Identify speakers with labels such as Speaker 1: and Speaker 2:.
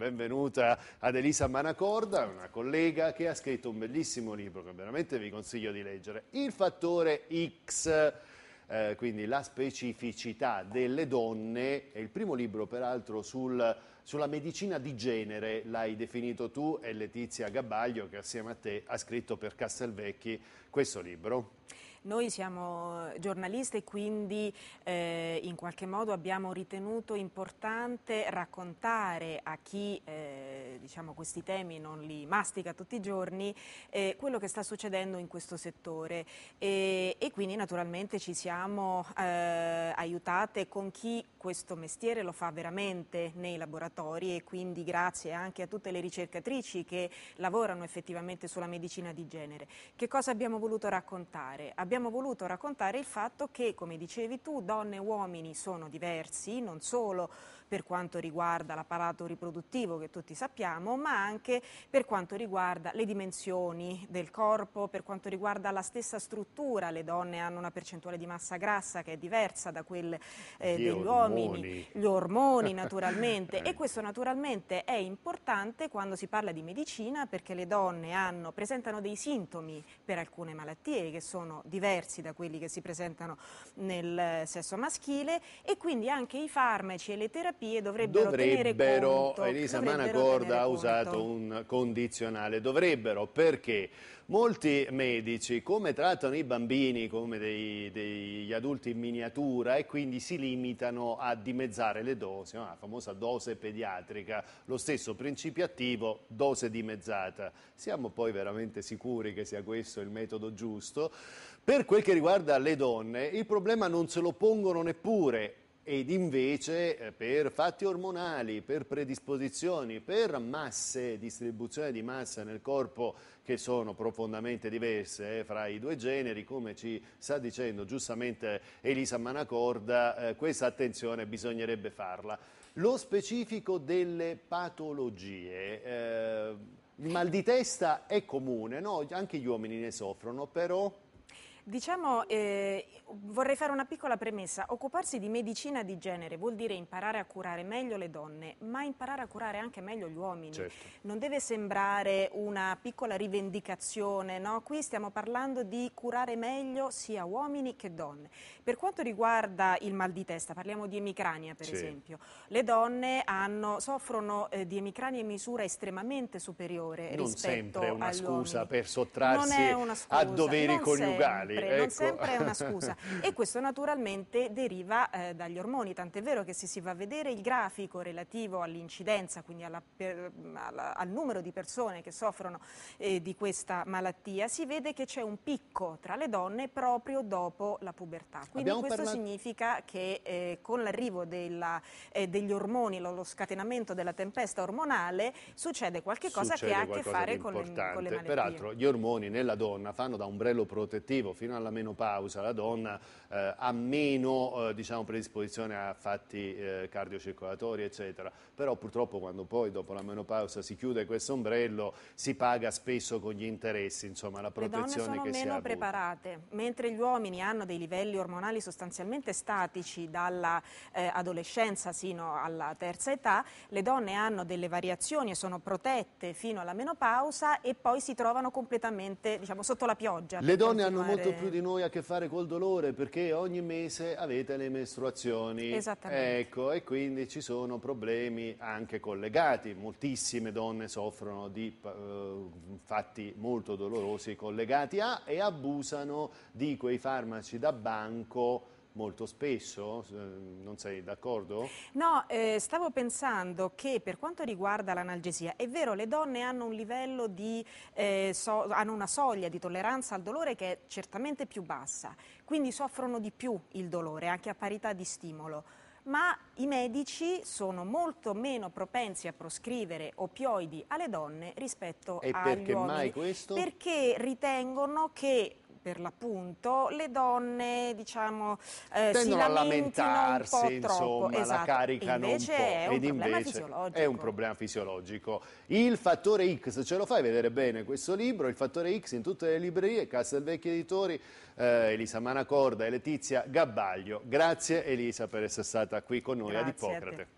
Speaker 1: Benvenuta ad Elisa Manacorda, una collega che ha scritto un bellissimo libro che veramente vi consiglio di leggere, Il fattore X, eh, quindi la specificità delle donne, è il primo libro peraltro sul, sulla medicina di genere, l'hai definito tu e Letizia Gabbaglio che assieme a te ha scritto per Castelvecchi questo libro.
Speaker 2: Noi siamo giornaliste e quindi eh, in qualche modo abbiamo ritenuto importante raccontare a chi eh, diciamo questi temi non li mastica tutti i giorni eh, quello che sta succedendo in questo settore e, e quindi naturalmente ci siamo eh, aiutate con chi questo mestiere lo fa veramente nei laboratori e quindi grazie anche a tutte le ricercatrici che lavorano effettivamente sulla medicina di genere. Che cosa abbiamo voluto raccontare? abbiamo voluto raccontare il fatto che, come dicevi tu, donne e uomini sono diversi, non solo per quanto riguarda l'apparato riproduttivo che tutti sappiamo, ma anche per quanto riguarda le dimensioni del corpo, per quanto riguarda la stessa struttura. Le donne hanno una percentuale di massa grassa che è diversa da quelle eh, degli uomini, gli ormoni naturalmente. Eh. e questo naturalmente è importante quando si parla di medicina perché le donne hanno, presentano dei sintomi per alcune malattie che sono diverse diversi da quelli che si presentano nel sesso maschile e quindi anche i farmaci e le terapie dovrebbero, dovrebbero tenere conto. Elisa Manacorda
Speaker 1: ha usato un condizionale, dovrebbero perché molti medici come trattano i bambini come dei, degli adulti in miniatura e quindi si limitano a dimezzare le dosi, la famosa dose pediatrica, lo stesso principio attivo, dose dimezzata. Siamo poi veramente sicuri che sia questo il metodo giusto? Per quel che riguarda le donne, il problema non se lo pongono neppure ed invece eh, per fatti ormonali, per predisposizioni, per masse, distribuzione di massa nel corpo che sono profondamente diverse eh, fra i due generi, come ci sta dicendo giustamente Elisa Manacorda, eh, questa attenzione bisognerebbe farla. Lo specifico delle patologie, eh, il mal di testa è comune, no? anche gli uomini ne soffrono, però...
Speaker 2: Diciamo, eh, vorrei fare una piccola premessa. Occuparsi di medicina di genere vuol dire imparare a curare meglio le donne, ma imparare a curare anche meglio gli uomini. Certo. Non deve sembrare una piccola rivendicazione, no? Qui stiamo parlando di curare meglio sia uomini che donne. Per quanto riguarda il mal di testa, parliamo di emicrania per sì. esempio, le donne hanno, soffrono eh, di emicrania in misura estremamente superiore non rispetto agli uomini. Non sempre è una scusa
Speaker 1: per sottrarsi a doveri non coniugali. Sempre sempre, ecco. non sempre è una scusa.
Speaker 2: e questo naturalmente deriva eh, dagli ormoni, tant'è vero che se si va a vedere il grafico relativo all'incidenza, quindi alla, per, alla, al numero di persone che soffrono eh, di questa malattia, si vede che c'è un picco tra le donne proprio dopo la pubertà. Quindi Abbiamo questo parlato... significa che eh, con l'arrivo eh, degli ormoni, lo, lo, scatenamento della tempesta ormonale, succede qualcosa succede che ha a che fare con le, con le malattie. Peraltro
Speaker 1: gli ormoni nella donna fanno da ombrello protettivo fino fino alla menopausa la donna eh, ha meno eh, diciamo, predisposizione a fatti eh, cardiocircolatori, eccetera. Però purtroppo quando poi dopo la menopausa si chiude questo ombrello si paga spesso con gli interessi, insomma, la protezione che si ha. Le donne sono meno preparate,
Speaker 2: mentre gli uomini hanno dei livelli ormonali sostanzialmente statici dalla eh, adolescenza sino alla terza età, le donne hanno delle variazioni e sono protette fino alla menopausa e poi si trovano completamente diciamo, sotto la pioggia. Le donne hanno molto molto più di
Speaker 1: noi a che fare col dolore perché ogni mese avete le mestruazioni. Esattamente. Ecco, e quindi ci sono problemi anche collegati. Moltissime donne soffrono di uh, fatti molto dolorosi collegati a e abusano di quei farmaci da banco molto spesso, ehm, non sei d'accordo?
Speaker 2: No, eh, stavo pensando che per quanto riguarda l'analgesia, è vero, le donne hanno un livello di, eh, so, hanno una soglia di tolleranza al dolore che è certamente più bassa, quindi soffrono di più il dolore, anche a parità di stimolo ma i medici sono molto meno propensi a proscrivere opioidi alle donne rispetto e agli uomini. E perché mai questo? Perché ritengono che per l'appunto le donne diciamo, eh, si lamentano un po' Insomma, esatto. la caricano invece un po'. È un, invece è un
Speaker 1: problema fisiologico. Il fattore X, ce lo fai vedere bene questo libro, il fattore X in tutte le librerie, Castelvecchi Editori, eh, Elisa Manacorda e Letizia Gabbaglio. Grazie Elisa per essere stata qui con noi Grazie ad Ippocrate.